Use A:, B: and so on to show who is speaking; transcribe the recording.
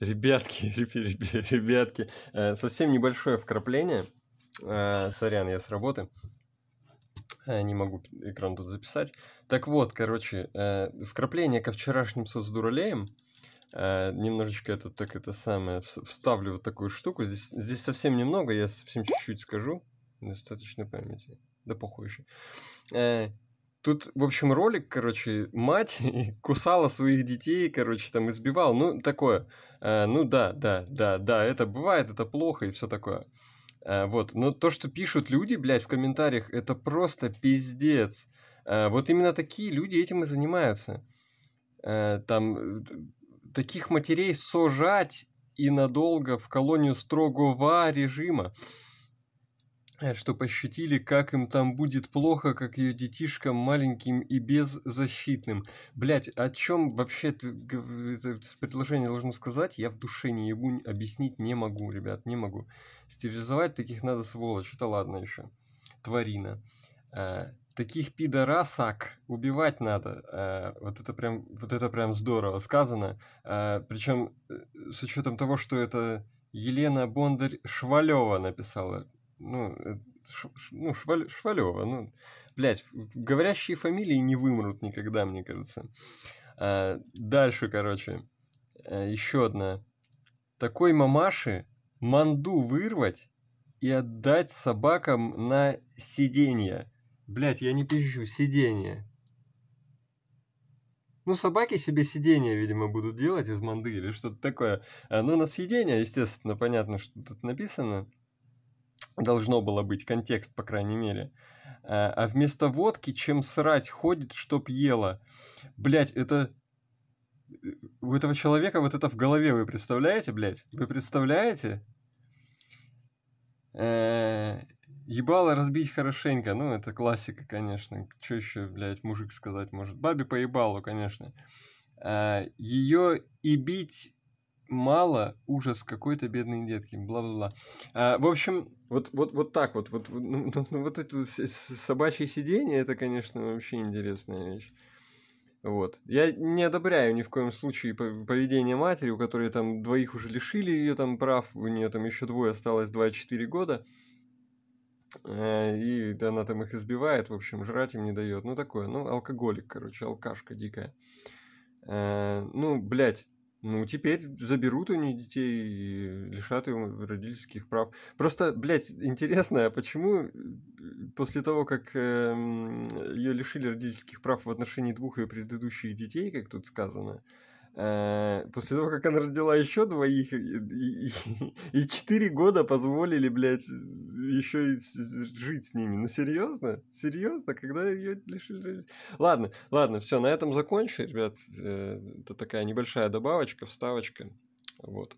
A: Ребятки, ребятки, э, совсем небольшое вкрапление. Э, сорян, я с работы. Э, не могу экран тут записать. Так вот, короче, вкрапление ко вчерашним соцдуралеям. Немножечко это так это самое, вставлю вот такую штуку. Здесь, здесь совсем немного, я совсем чуть-чуть скажу. Достаточно памяти. Да похуй еще. Тут, в общем, ролик, короче, мать кусала своих детей, короче, там избивал. Ну, такое. А, ну да, да, да, да, это бывает, это плохо и все такое. А, вот. Но то, что пишут люди, блядь, в комментариях, это просто пиздец. А, вот именно такие люди этим и занимаются. А, там таких матерей сожать и надолго в колонию строгого режима. Э, что пощутили, как им там будет плохо, как ее детишкам маленьким и беззащитным. Блять, о чем вообще ты, это предложение должно сказать, я в душе не ему объяснить не могу, ребят, не могу. Стерилизовать таких надо сволочь, это ладно еще. Тварина. А, таких пидорасак убивать надо. А, вот это прям, вот это прям здорово сказано. А, причем с учетом того, что это Елена Бондарь Швалева написала ну, э, ш, ну Шваль, Швалева, ну, блядь, говорящие фамилии не вымрут никогда, мне кажется. А, дальше, короче, э, еще одна. Такой мамаши манду вырвать и отдать собакам на сиденье. Блять, я не пизжу, сиденье. Ну, собаки себе сиденья, видимо, будут делать из манды или что-то такое. А, ну, на съедение, естественно, понятно, что тут написано должно было быть, контекст, по крайней мере. А, а вместо водки, чем срать, ходит, чтоб ела. Блять, это... Э, у этого человека вот это в голове, вы представляете, блядь? Вы представляете? Э, ебало разбить хорошенько, ну это классика, конечно. Что еще, блядь, мужик сказать может? Бабе по ебалу, конечно. А, Ее и бить мало, ужас какой-то бедные детки, бла-бла-бла. А, в общем, вот, вот, вот так вот, вот, ну, ну, ну, вот это собачье сидение, это, конечно, вообще интересная вещь. Вот. Я не одобряю ни в коем случае поведение матери, у которой там двоих уже лишили ее там прав, у нее там еще двое осталось 24 года. Э, и она там их избивает, в общем, жрать им не дает. Ну такое, ну алкоголик, короче, алкашка дикая. Э, ну, блядь, ну, теперь заберут у нее детей и лишат ее родительских прав. Просто, блядь, интересно, а почему э, после того, как э, эм, ее лишили родительских прав в отношении двух ее предыдущих детей, как тут сказано, э, Э, после того, как она родила еще двоих, и, и, и четыре года позволили, блядь, еще и жить с ними. Ну серьезно? Серьезно? Когда ее лишили... Ладно, ладно, все, на этом закончу, ребят. Э, это такая небольшая добавочка, вставочка. Вот.